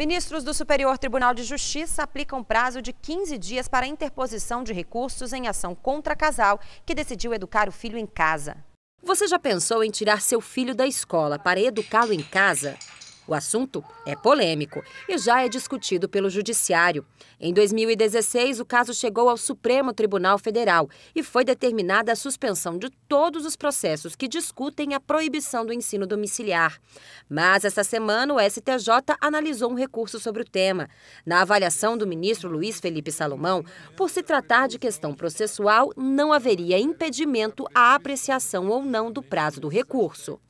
Ministros do Superior Tribunal de Justiça aplicam prazo de 15 dias para interposição de recursos em ação contra casal que decidiu educar o filho em casa. Você já pensou em tirar seu filho da escola para educá-lo em casa? O assunto é polêmico e já é discutido pelo Judiciário. Em 2016, o caso chegou ao Supremo Tribunal Federal e foi determinada a suspensão de todos os processos que discutem a proibição do ensino domiciliar. Mas essa semana, o STJ analisou um recurso sobre o tema. Na avaliação do ministro Luiz Felipe Salomão, por se tratar de questão processual, não haveria impedimento à apreciação ou não do prazo do recurso.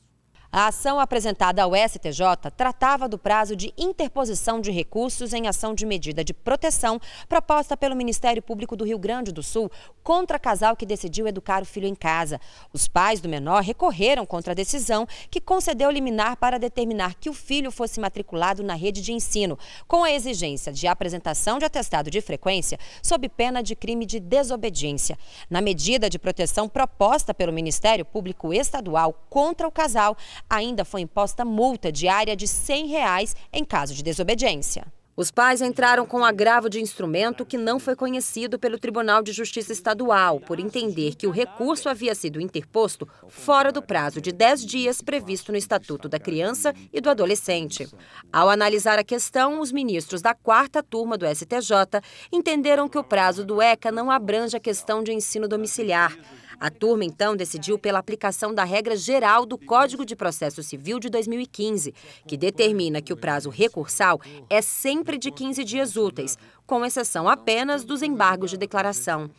A ação apresentada ao STJ tratava do prazo de interposição de recursos em ação de medida de proteção proposta pelo Ministério Público do Rio Grande do Sul contra casal que decidiu educar o filho em casa. Os pais do menor recorreram contra a decisão, que concedeu liminar para determinar que o filho fosse matriculado na rede de ensino, com a exigência de apresentação de atestado de frequência sob pena de crime de desobediência. Na medida de proteção proposta pelo Ministério Público Estadual contra o casal, Ainda foi imposta multa diária de R$ 100 reais em caso de desobediência. Os pais entraram com agravo de instrumento que não foi conhecido pelo Tribunal de Justiça Estadual, por entender que o recurso havia sido interposto fora do prazo de 10 dias previsto no Estatuto da Criança e do Adolescente. Ao analisar a questão, os ministros da quarta turma do STJ entenderam que o prazo do ECA não abrange a questão de ensino domiciliar. A turma, então, decidiu pela aplicação da regra geral do Código de Processo Civil de 2015, que determina que o prazo recursal é sempre de 15 dias úteis, com exceção apenas dos embargos de declaração.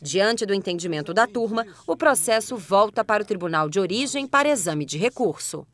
Diante do entendimento da turma, o processo volta para o tribunal de origem para exame de recurso.